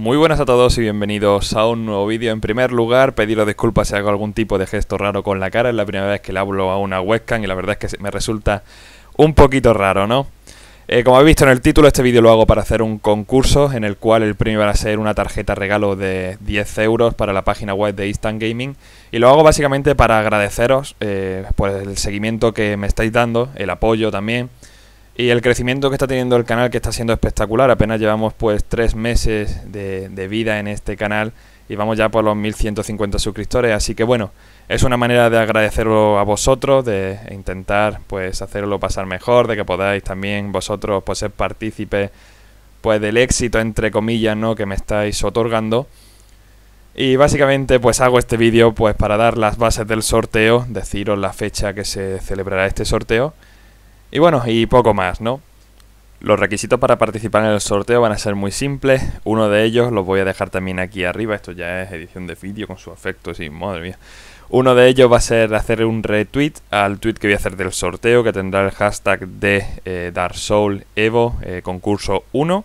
Muy buenas a todos y bienvenidos a un nuevo vídeo. En primer lugar, pediros disculpas si hago algún tipo de gesto raro con la cara. Es la primera vez que le hablo a una webcam y la verdad es que me resulta un poquito raro, ¿no? Eh, como habéis visto en el título, este vídeo lo hago para hacer un concurso en el cual el premio va a ser una tarjeta regalo de 10 euros para la página web de Instant Gaming. Y lo hago básicamente para agradeceros eh, por pues el seguimiento que me estáis dando, el apoyo también y el crecimiento que está teniendo el canal, que está siendo espectacular, apenas llevamos pues tres meses de, vida en este canal y vamos ya por los 1150 suscriptores, así que bueno, es una manera de agradecerlo a vosotros, de intentar pues hacerlo pasar mejor, de que podáis también vosotros pues ser partícipes pues del éxito entre comillas, ¿no? que me estáis otorgando. Y básicamente pues hago este vídeo pues para dar las bases del sorteo, deciros la fecha que se celebrará este sorteo y bueno, y poco más, ¿no? Los requisitos para participar en el sorteo van a ser muy simples. Uno de ellos los voy a dejar también aquí arriba. Esto ya es edición de vídeo con su afecto sí, madre mía. Uno de ellos va a ser hacer un retweet al tweet que voy a hacer del sorteo, que tendrá el hashtag de eh, dar Soul Evo eh, concurso 1.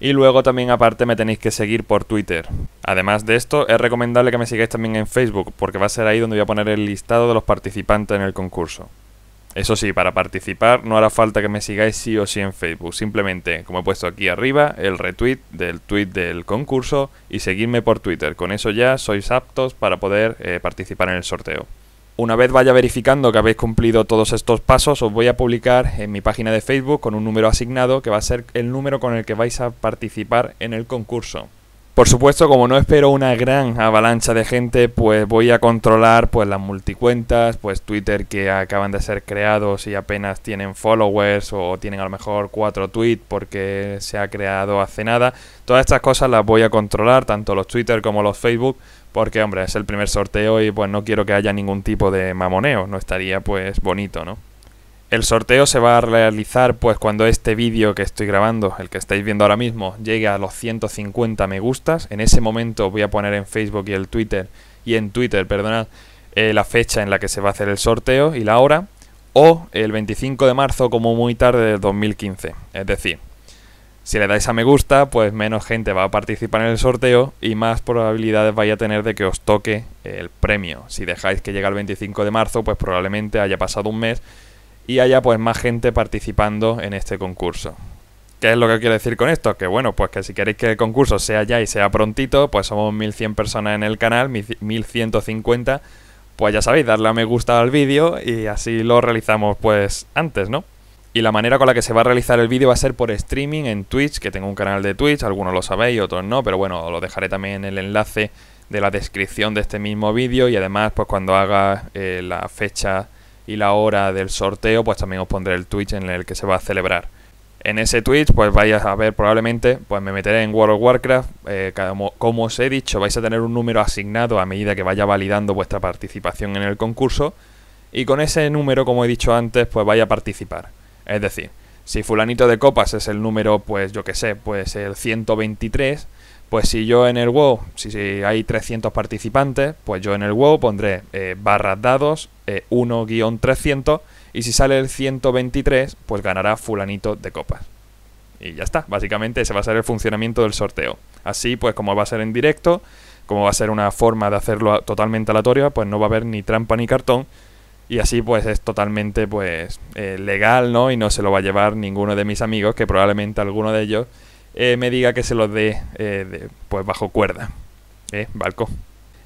Y luego también aparte me tenéis que seguir por Twitter. Además de esto, es recomendable que me sigáis también en Facebook, porque va a ser ahí donde voy a poner el listado de los participantes en el concurso. Eso sí, para participar no hará falta que me sigáis sí o sí en Facebook. Simplemente, como he puesto aquí arriba, el retweet del tweet del concurso y seguirme por Twitter. Con eso ya sois aptos para poder eh, participar en el sorteo. Una vez vaya verificando que habéis cumplido todos estos pasos, os voy a publicar en mi página de Facebook con un número asignado que va a ser el número con el que vais a participar en el concurso. Por supuesto, como no espero una gran avalancha de gente, pues voy a controlar pues las multicuentas, pues Twitter que acaban de ser creados y apenas tienen followers o tienen a lo mejor cuatro tweets porque se ha creado hace nada. Todas estas cosas las voy a controlar, tanto los Twitter como los Facebook, porque hombre, es el primer sorteo y pues no quiero que haya ningún tipo de mamoneo, no estaría pues bonito, ¿no? El sorteo se va a realizar pues cuando este vídeo que estoy grabando, el que estáis viendo ahora mismo, llegue a los 150 me gustas. En ese momento voy a poner en Facebook y el Twitter y en Twitter, perdonad, eh, la fecha en la que se va a hacer el sorteo y la hora o el 25 de marzo como muy tarde del 2015. Es decir, si le dais a me gusta, pues menos gente va a participar en el sorteo y más probabilidades vais a tener de que os toque el premio. Si dejáis que llegue el 25 de marzo, pues probablemente haya pasado un mes y haya pues más gente participando en este concurso. ¿Qué es lo que quiero decir con esto? Que bueno, pues que si queréis que el concurso sea ya y sea prontito, pues somos 1100 personas en el canal, 1150, pues ya sabéis, darle a me gusta al vídeo y así lo realizamos pues antes, ¿no? Y la manera con la que se va a realizar el vídeo va a ser por streaming en Twitch, que tengo un canal de Twitch, algunos lo sabéis, otros no, pero bueno, lo dejaré también en el enlace de la descripción de este mismo vídeo y además pues cuando haga eh, la fecha y la hora del sorteo, pues también os pondré el Twitch en el que se va a celebrar. En ese Twitch, pues vais a ver probablemente, pues me meteré en World of Warcraft. Eh, como, os he dicho, vais a tener un número asignado a medida que vaya validando vuestra participación en el concurso. Y con ese número, como he dicho antes, pues vais a participar. Es decir, si fulanito de copas es el número, pues yo que sé, pues el 123, pues si yo en el WoW, si, hay 300 participantes, pues yo en el WoW pondré eh, barras dados, 1-300 y si sale el 123 pues ganará fulanito de copas. Y ya está, básicamente ese va a ser el funcionamiento del sorteo. Así pues como va a ser en directo, como va a ser una forma de hacerlo totalmente aleatoria, pues no va a haber ni trampa ni cartón. Y así pues es totalmente pues eh, legal, ¿no? Y no se lo va a llevar ninguno de mis amigos, que probablemente alguno de ellos eh, me diga que se lo dé eh, pues bajo cuerda. ¿Eh, Balco?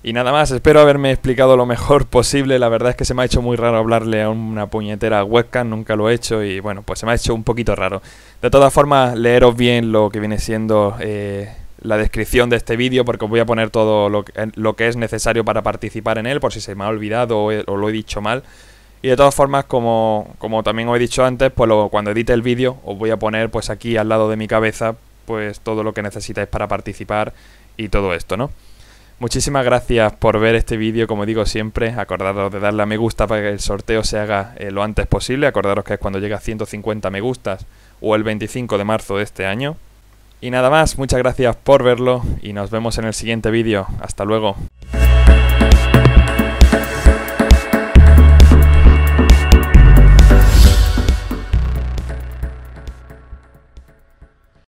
Y nada más, espero haberme explicado lo mejor posible. La verdad es que se me ha hecho muy raro hablarle a una puñetera webcam, nunca lo he hecho y bueno, pues se me ha hecho un poquito raro. De todas formas, leeros bien lo que viene siendo eh, la descripción de este vídeo porque os voy a poner todo lo que, es necesario para participar en él por si se me ha olvidado o, lo he dicho mal. Y de todas formas, como, como también os he dicho antes, pues cuando edite el vídeo os voy a poner pues aquí al lado de mi cabeza pues todo lo que necesitáis para participar y todo esto, ¿no? Muchísimas gracias por ver este vídeo, como digo siempre, acordaros de darle a me gusta para que el sorteo se haga eh, lo antes posible, acordaros que es cuando llega a 150 me gustas o el 25 de marzo de este año. Y nada más, muchas gracias por verlo y nos vemos en el siguiente vídeo. Hasta luego.